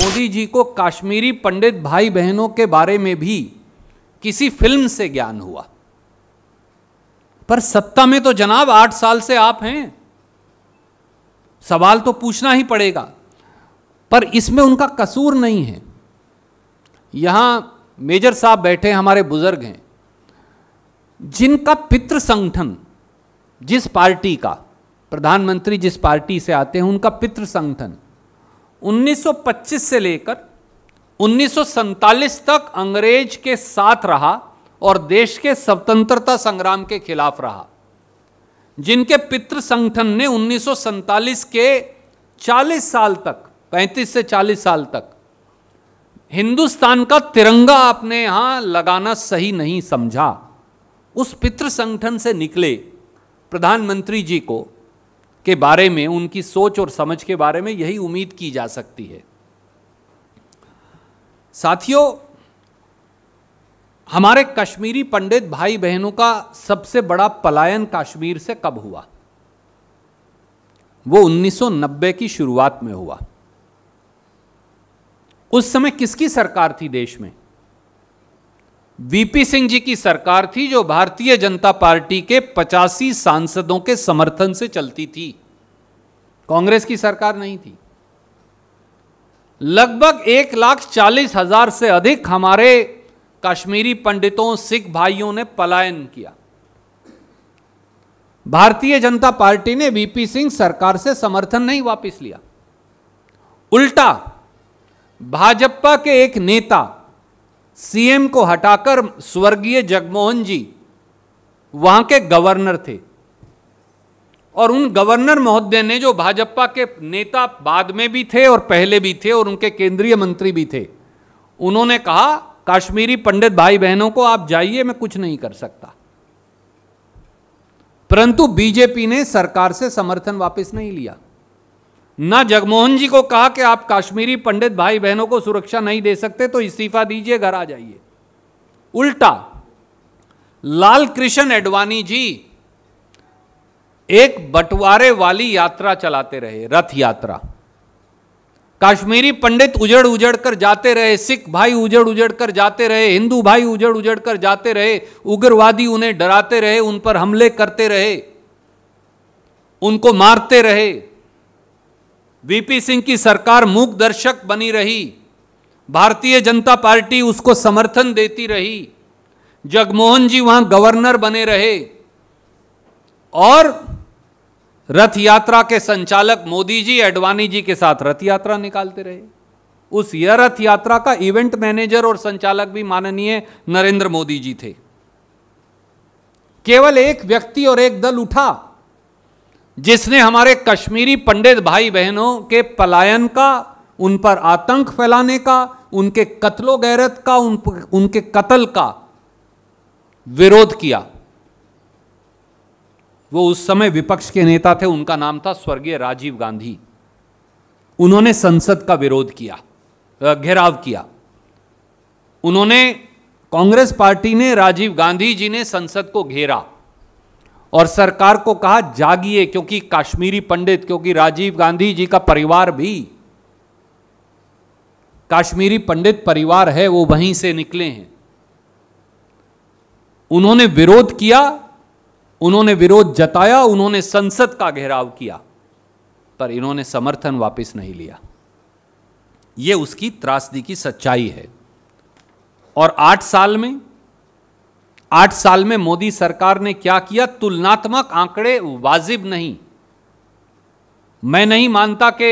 मोदी जी को काश्मीरी पंडित भाई बहनों के बारे में भी किसी फिल्म से ज्ञान हुआ पर सत्ता में तो जनाब आठ साल से आप हैं सवाल तो पूछना ही पड़ेगा पर इसमें उनका कसूर नहीं है यहां मेजर साहब बैठे हमारे बुजुर्ग हैं जिनका पितृ संगठन जिस पार्टी का प्रधानमंत्री जिस पार्टी से आते हैं उनका पितृ संगठन 1925 से लेकर उन्नीस तक अंग्रेज के साथ रहा और देश के स्वतंत्रता संग्राम के खिलाफ रहा जिनके पितृ संगठन ने उन्नीस के 40 साल तक 35 से 40 साल तक हिंदुस्तान का तिरंगा अपने यहां लगाना सही नहीं समझा उस पितृ संगठन से निकले प्रधानमंत्री जी को के बारे में उनकी सोच और समझ के बारे में यही उम्मीद की जा सकती है साथियों हमारे कश्मीरी पंडित भाई बहनों का सबसे बड़ा पलायन कश्मीर से कब हुआ वो 1990 की शुरुआत में हुआ उस समय किसकी सरकार थी देश में वीपी सिंह जी की सरकार थी जो भारतीय जनता पार्टी के पचासी सांसदों के समर्थन से चलती थी कांग्रेस की सरकार नहीं थी लगभग एक लाख चालीस हजार से अधिक हमारे कश्मीरी पंडितों सिख भाइयों ने पलायन किया भारतीय जनता पार्टी ने वीपी सिंह सरकार से समर्थन नहीं वापस लिया उल्टा भाजपा के एक नेता सीएम को हटाकर स्वर्गीय जगमोहन जी वहां के गवर्नर थे और उन गवर्नर महोदय ने जो भाजपा के नेता बाद में भी थे और पहले भी थे और उनके केंद्रीय मंत्री भी थे उन्होंने कहा कश्मीरी पंडित भाई बहनों को आप जाइए मैं कुछ नहीं कर सकता परंतु बीजेपी ने सरकार से समर्थन वापस नहीं लिया ना जगमोहन जी को कहा कि आप काश्मीरी पंडित भाई बहनों को सुरक्षा नहीं दे सकते तो इस्तीफा दीजिए घर आ जाइए उल्टा लाल कृष्ण एडवाणी जी एक बंटवारे वाली यात्रा चलाते रहे रथ यात्रा काश्मीरी पंडित उजड़ उजड़ कर जाते रहे सिख भाई उजड़ उजड़ कर जाते रहे हिंदू भाई उजड़ उजड़ कर जाते रहे उग्रवादी उन्हें डराते रहे उन पर हमले करते रहे उनको मारते रहे वीपी सिंह की सरकार मूक दर्शक बनी रही भारतीय जनता पार्टी उसको समर्थन देती रही जगमोहन जी वहां गवर्नर बने रहे और रथ यात्रा के संचालक मोदी जी अडवाणी जी के साथ रथ यात्रा निकालते रहे उस यह रथ यात्रा का इवेंट मैनेजर और संचालक भी माननीय नरेंद्र मोदी जी थे केवल एक व्यक्ति और एक दल उठा जिसने हमारे कश्मीरी पंडित भाई बहनों के पलायन का उन पर आतंक फैलाने का उनके कत्लो गैरत का उन, उनके कत्ल का विरोध किया वो उस समय विपक्ष के नेता थे उनका नाम था स्वर्गीय राजीव गांधी उन्होंने संसद का विरोध किया घेराव किया उन्होंने कांग्रेस पार्टी ने राजीव गांधी जी ने संसद को घेरा और सरकार को कहा जागिए क्योंकि कश्मीरी पंडित क्योंकि राजीव गांधी जी का परिवार भी कश्मीरी पंडित परिवार है वो वहीं से निकले हैं उन्होंने विरोध किया उन्होंने विरोध जताया उन्होंने संसद का घेराव किया पर इन्होंने समर्थन वापस नहीं लिया यह उसकी त्रासदी की सच्चाई है और आठ साल में आठ साल में मोदी सरकार ने क्या किया तुलनात्मक आंकड़े वाजिब नहीं मैं नहीं मानता कि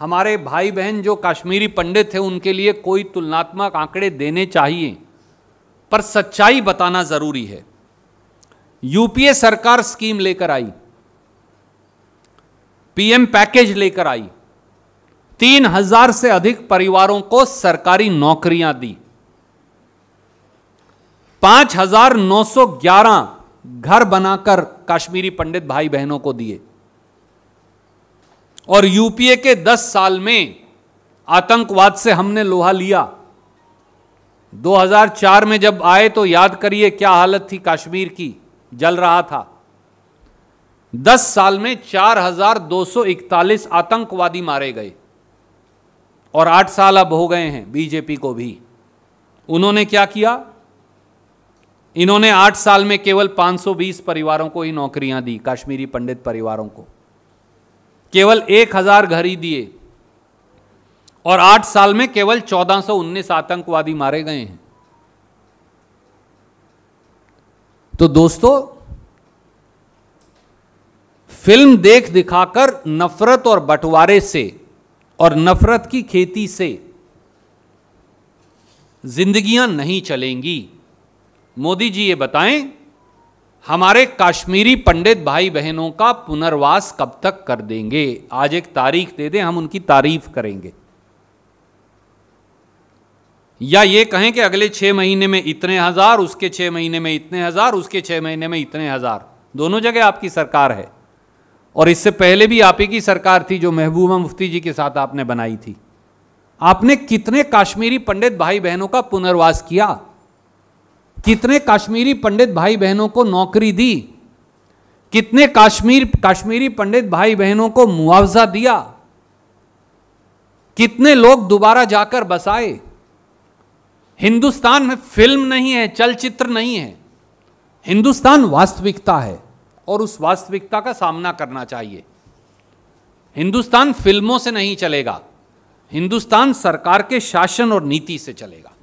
हमारे भाई बहन जो कश्मीरी पंडित थे उनके लिए कोई तुलनात्मक आंकड़े देने चाहिए पर सच्चाई बताना ज़रूरी है यूपीए सरकार स्कीम लेकर आई पीएम पैकेज लेकर आई तीन हजार से अधिक परिवारों को सरकारी नौकरियां दी पांच हजार नौ सौ ग्यारह घर बनाकर काश्मीरी पंडित भाई बहनों को दिए और यूपीए के दस साल में आतंकवाद से हमने लोहा लिया 2004 में जब आए तो याद करिए क्या हालत थी कश्मीर की जल रहा था 10 साल में 4,241 आतंकवादी मारे गए और 8 साल अब हो गए हैं बीजेपी को भी उन्होंने क्या किया इन्होंने आठ साल में केवल 520 परिवारों को ही नौकरियां दी कश्मीरी पंडित परिवारों को केवल एक हजार घर ही दिए और आठ साल में केवल 1419 आतंकवादी मारे गए हैं तो दोस्तों फिल्म देख दिखाकर नफरत और बंटवारे से और नफरत की खेती से जिंदगियां नहीं चलेंगी मोदी जी ये बताएं हमारे काश्मीरी पंडित भाई बहनों का पुनर्वास कब तक कर देंगे आज एक तारीख दे दें हम उनकी तारीफ करेंगे या ये कहें कि अगले छह महीने में इतने हज़ार उसके छह महीने में इतने हज़ार उसके छह महीने में इतने हज़ार दोनों जगह आपकी सरकार है और इससे पहले भी आप ही की सरकार थी जो महबूबा मुफ्ती जी के साथ आपने बनाई थी आपने कितने काश्मीरी पंडित भाई बहनों का पुनर्वास किया कितने कश्मीरी पंडित भाई बहनों को नौकरी दी कितने कश्मीर कश्मीरी पंडित भाई बहनों को मुआवजा दिया कितने लोग दोबारा जाकर बसाए हिंदुस्तान में फिल्म नहीं है चलचित्र नहीं है हिंदुस्तान वास्तविकता है और उस वास्तविकता का सामना करना चाहिए हिंदुस्तान फिल्मों से नहीं चलेगा हिंदुस्तान सरकार के शासन और नीति से चलेगा